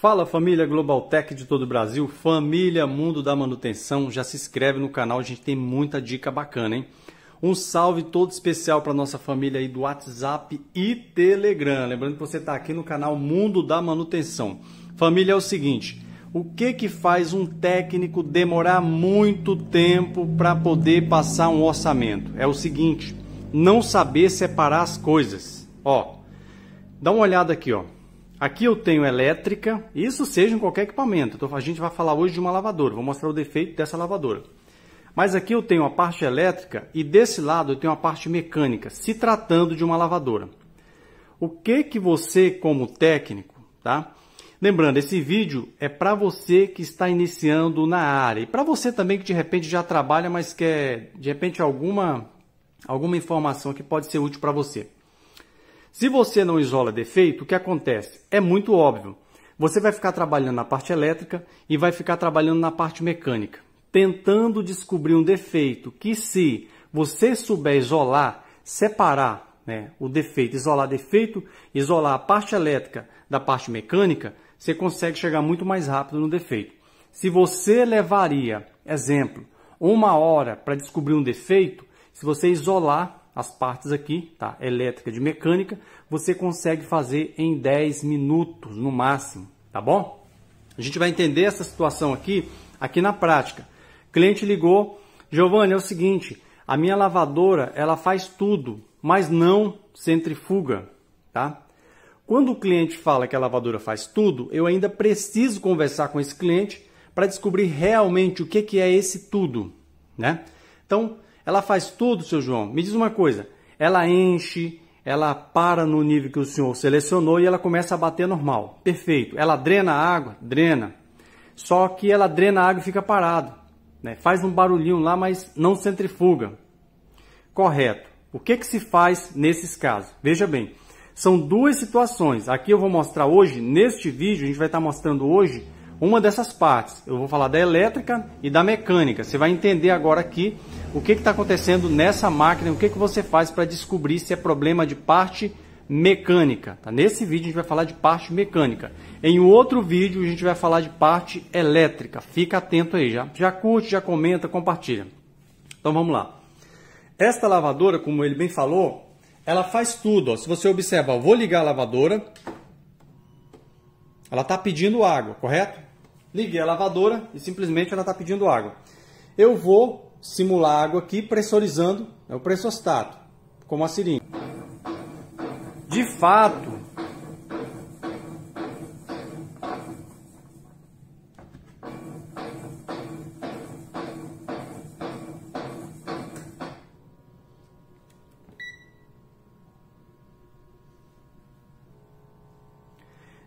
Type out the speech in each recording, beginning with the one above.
Fala família Global Tech de todo o Brasil, família Mundo da Manutenção, já se inscreve no canal, a gente tem muita dica bacana, hein? Um salve todo especial para nossa família aí do WhatsApp e Telegram. Lembrando que você está aqui no canal Mundo da Manutenção. Família é o seguinte, o que que faz um técnico demorar muito tempo para poder passar um orçamento? É o seguinte, não saber separar as coisas. Ó, dá uma olhada aqui, ó. Aqui eu tenho elétrica, isso seja em qualquer equipamento. Então, a gente vai falar hoje de uma lavadora, vou mostrar o defeito dessa lavadora. Mas aqui eu tenho a parte elétrica e desse lado eu tenho a parte mecânica, se tratando de uma lavadora. O que que você, como técnico, tá? Lembrando, esse vídeo é para você que está iniciando na área e para você também que de repente já trabalha, mas quer de repente alguma alguma informação que pode ser útil para você. Se você não isola defeito, o que acontece? É muito óbvio. Você vai ficar trabalhando na parte elétrica e vai ficar trabalhando na parte mecânica, tentando descobrir um defeito que, se você souber isolar, separar né, o defeito, isolar defeito, isolar a parte elétrica da parte mecânica, você consegue chegar muito mais rápido no defeito. Se você levaria, exemplo, uma hora para descobrir um defeito, se você isolar as partes aqui, tá? Elétrica de mecânica, você consegue fazer em 10 minutos no máximo, tá bom? A gente vai entender essa situação aqui, aqui na prática. cliente ligou, Giovanni, é o seguinte, a minha lavadora, ela faz tudo, mas não centrifuga, tá? Quando o cliente fala que a lavadora faz tudo, eu ainda preciso conversar com esse cliente para descobrir realmente o que, que é esse tudo, né? Então, ela faz tudo, seu João. Me diz uma coisa: ela enche, ela para no nível que o senhor selecionou e ela começa a bater normal. Perfeito. Ela drena a água? Drena. Só que ela drena a água e fica parado. Né? Faz um barulhinho lá, mas não centrifuga. Correto. O que, que se faz nesses casos? Veja bem, são duas situações. Aqui eu vou mostrar hoje, neste vídeo, a gente vai estar mostrando hoje uma dessas partes. Eu vou falar da elétrica e da mecânica. Você vai entender agora aqui o que está acontecendo nessa máquina, o que, que você faz para descobrir se é problema de parte mecânica. Tá? Nesse vídeo a gente vai falar de parte mecânica. Em outro vídeo a gente vai falar de parte elétrica. Fica atento aí, já, já curte, já comenta, compartilha. Então vamos lá. Esta lavadora, como ele bem falou, ela faz tudo. Ó. Se você observar, vou ligar a lavadora. Ela está pedindo água, correto? Liguei a lavadora e simplesmente ela está pedindo água. Eu vou simular água aqui pressurizando é o pressostato, como a seringa. De fato,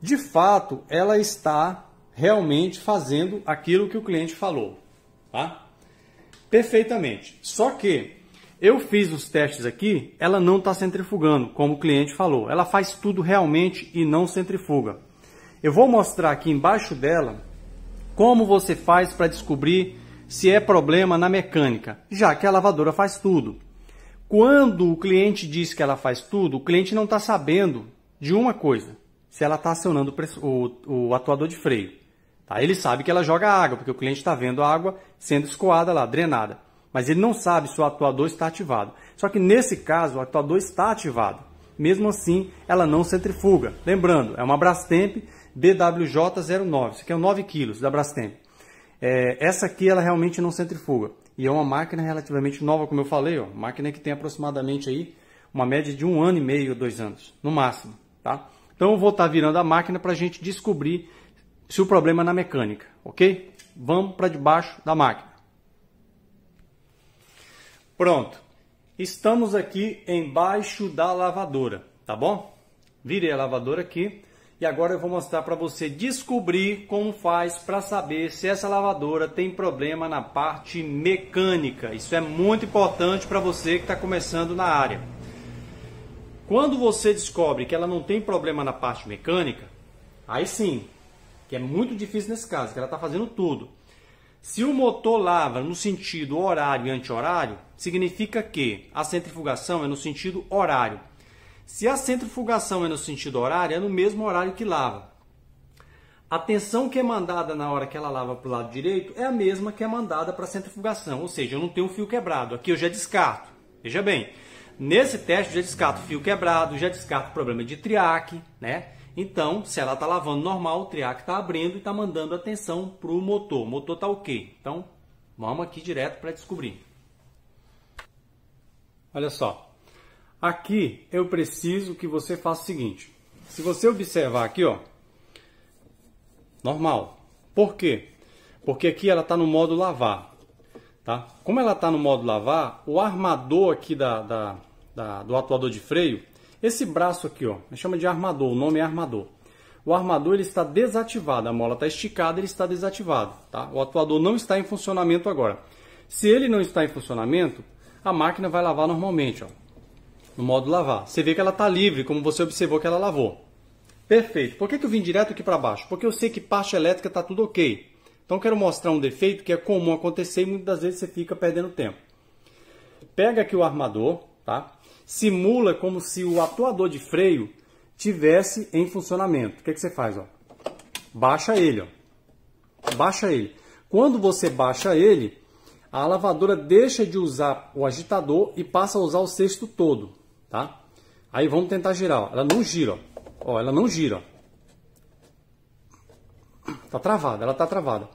de fato, ela está realmente fazendo aquilo que o cliente falou, tá? Perfeitamente. Só que eu fiz os testes aqui, ela não está centrifugando, como o cliente falou. Ela faz tudo realmente e não centrifuga. Eu vou mostrar aqui embaixo dela como você faz para descobrir se é problema na mecânica, já que a lavadora faz tudo. Quando o cliente diz que ela faz tudo, o cliente não está sabendo de uma coisa, se ela está acionando o, o, atuador de freio. Tá? Ele sabe que ela joga água, porque o cliente está vendo a água sendo escoada lá, drenada. Mas ele não sabe se o atuador está ativado. Só que nesse caso, o atuador está ativado. Mesmo assim, ela não centrifuga. Lembrando, é uma Brastemp BWJ09, isso aqui é 9 kg da Brastemp. É, essa aqui ela realmente não centrifuga. E é uma máquina relativamente nova, como eu falei, ó, máquina que tem aproximadamente aí uma média de um ano e meio, dois anos, no máximo. Tá? Então eu vou estar tá virando a máquina para a gente descobrir se o problema é na mecânica, ok? Vamos para debaixo da máquina. Pronto. Estamos aqui embaixo da lavadora, tá bom? Virei a lavadora aqui e agora eu vou mostrar para você descobrir como faz para saber se essa lavadora tem problema na parte mecânica. Isso é muito importante para você que está começando na área. Quando você descobre que ela não tem problema na parte mecânica, aí sim, que é muito difícil nesse caso, que ela está fazendo tudo. Se o motor lava no sentido horário e anti-horário, significa que a centrifugação é no sentido horário. Se a centrifugação é no sentido horário, é no mesmo horário que lava. A tensão que é mandada na hora que ela lava para o lado direito é a mesma que é mandada para a centrifugação, ou seja, eu não tenho fio quebrado. Aqui eu já descarto. Veja bem, nesse teste eu já descarto fio quebrado, já descarto problema de triaque, né? Então, se ela está lavando normal, o triac está abrindo e está mandando a tensão para o motor. O motor está ok. Então, vamos aqui direto para descobrir. Olha só. Aqui eu preciso que você faça o seguinte. Se você observar aqui, ó, normal. Por quê? Porque aqui ela está no modo lavar. Tá? Como ela está no modo lavar, o armador aqui da, da, da, do atuador de freio esse braço aqui, ó, chama de armador, o nome é armador. O armador ele está desativado, a mola está esticada, ele está desativado, tá? O atuador não está em funcionamento agora. Se ele não está em funcionamento, a máquina vai lavar normalmente, ó, no modo lavar. Você vê que ela está livre, como você observou que ela lavou. Perfeito. Por que, que eu vim direto aqui para baixo? Porque eu sei que parte elétrica está tudo ok. Então quero mostrar um defeito que é comum acontecer e muitas vezes você fica perdendo tempo. Pega aqui o armador, tá? simula como se o atuador de freio tivesse em funcionamento. O que, é que você faz? Ó? Baixa ele. Ó. Baixa ele. Quando você baixa ele, a lavadora deixa de usar o agitador e passa a usar o cesto todo. Tá? Aí vamos tentar girar. Ó. Ela não gira. Ó. ó ela não gira. Ó. Tá travada. Ela tá travada.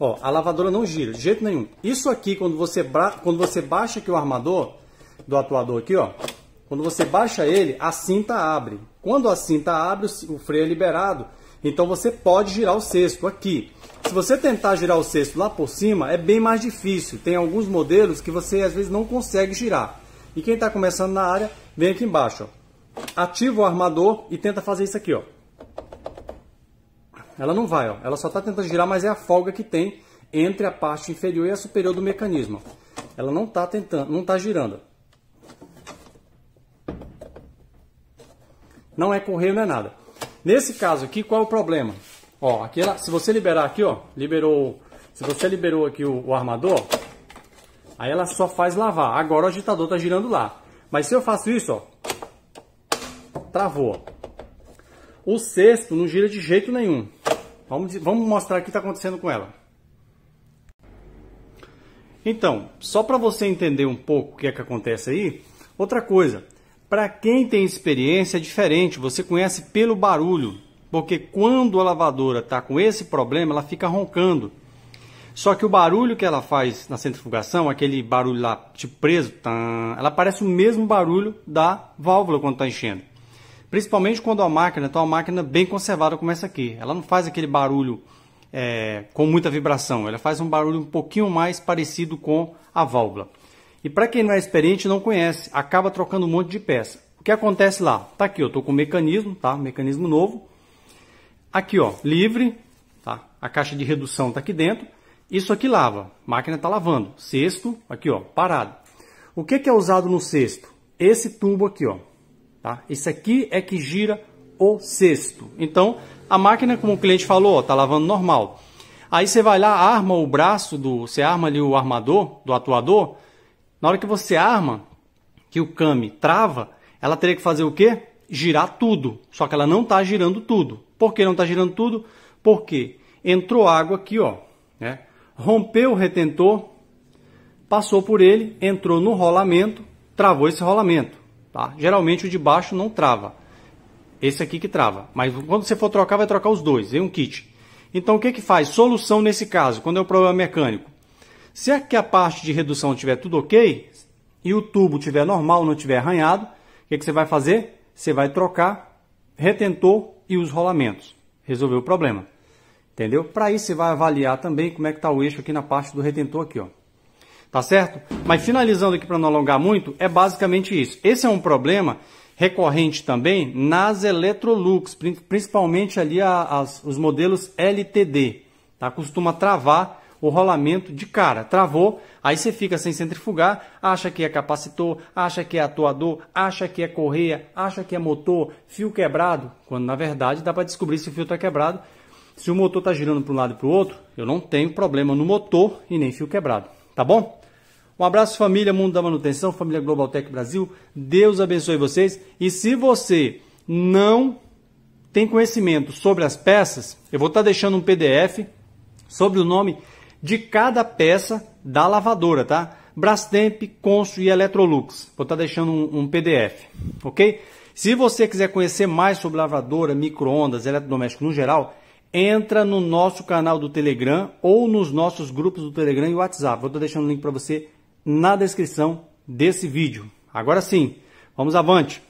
Ó, a lavadora não gira de jeito nenhum. Isso aqui, quando você, quando você baixa aqui o armador, do atuador aqui, ó. Quando você baixa ele, a cinta abre. Quando a cinta abre, o freio é liberado. Então você pode girar o cesto aqui. Se você tentar girar o cesto lá por cima, é bem mais difícil. Tem alguns modelos que você às vezes não consegue girar. E quem está começando na área, vem aqui embaixo. Ó. Ativa o armador e tenta fazer isso aqui. ó. Ela não vai, ó. ela só está tentando girar, mas é a folga que tem entre a parte inferior e a superior do mecanismo. Ela não está tentando, não está girando. Não é correio, não é nada. Nesse caso aqui, qual é o problema? Ó, aqui ela, se você liberar aqui, ó, liberou, se você liberou aqui o, o armador, aí ela só faz lavar. Agora o agitador tá girando lá. Mas se eu faço isso, ó, travou. O cesto não gira de jeito nenhum. Vamos, vamos mostrar o que está acontecendo com ela. Então, só para você entender um pouco o que é que acontece aí, outra coisa, para quem tem experiência é diferente, você conhece pelo barulho, porque quando a lavadora está com esse problema, ela fica roncando. Só que o barulho que ela faz na centrifugação, aquele barulho lá tipo preso, ela parece o mesmo barulho da válvula quando está enchendo. Principalmente quando a máquina está uma máquina bem conservada como essa aqui. Ela não faz aquele barulho é, com muita vibração, ela faz um barulho um pouquinho mais parecido com a válvula. E para quem não é experiente não conhece, acaba trocando um monte de peça. O que acontece lá? Tá aqui, eu tô com o mecanismo, tá? Mecanismo novo. Aqui, ó, livre, tá? A caixa de redução tá aqui dentro. Isso aqui lava, a máquina tá lavando. Cesto, aqui, ó, parado. O que que é usado no cesto? Esse tubo aqui, ó, tá? Esse aqui é que gira o cesto. Então, a máquina, como o cliente falou, ó, tá lavando normal. Aí você vai lá, arma o braço do, você arma ali o armador, do atuador, na hora que você arma, que o Kami trava, ela teria que fazer o quê? Girar tudo. Só que ela não está girando tudo. Por que não está girando tudo? Porque entrou água aqui, ó, né? rompeu o retentor, passou por ele, entrou no rolamento, travou esse rolamento. Tá? Geralmente o de baixo não trava. Esse aqui que trava. Mas quando você for trocar, vai trocar os dois, em um kit. Então o que, que faz? Solução nesse caso, quando é um problema mecânico. Se aqui é a parte de redução estiver tudo ok, e o tubo estiver normal, não estiver arranhado, o que, é que você vai fazer? Você vai trocar retentor e os rolamentos. Resolveu o problema. Entendeu? Para isso você vai avaliar também como é que está o eixo aqui na parte do retentor aqui, ó. Tá certo? Mas finalizando aqui para não alongar muito, é basicamente isso. Esse é um problema recorrente também nas Electrolux, principalmente ali as, os modelos LTD. Tá? Costuma travar o rolamento de cara. Travou, aí você fica sem centrifugar, acha que é capacitor, acha que é atuador, acha que é correia, acha que é motor, fio quebrado, quando na verdade dá para descobrir se o fio está quebrado. Se o motor está girando para um lado e para o outro, eu não tenho problema no motor e nem fio quebrado, tá bom? Um abraço família, mundo da manutenção, família Global Tech Brasil, Deus abençoe vocês e se você não tem conhecimento sobre as peças, eu vou estar tá deixando um PDF sobre o nome de cada peça da lavadora, tá? Brastemp, Consul e Electrolux. Vou estar tá deixando um, um, PDF, ok? Se você quiser conhecer mais sobre lavadora, micro-ondas, eletrodoméstico no geral, entra no nosso canal do Telegram ou nos nossos grupos do Telegram e WhatsApp. Vou estar tá deixando o link para você na descrição desse vídeo. Agora sim, vamos avante!